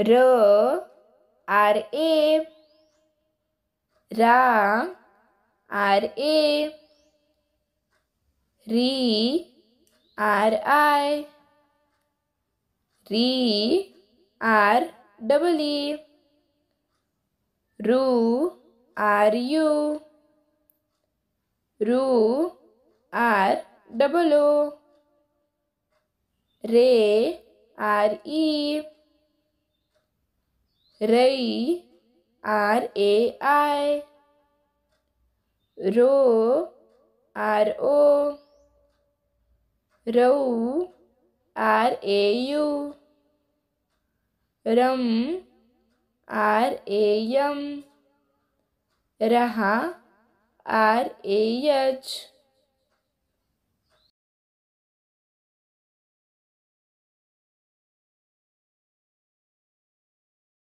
raw R A रा R A री are आई री आर डबल ई रू आर यू रू आर डबल ओ रे आर ई रई आर ए आई रो आर ओ रऊ आर ए यू रम आर ए यम रहा आर ए एच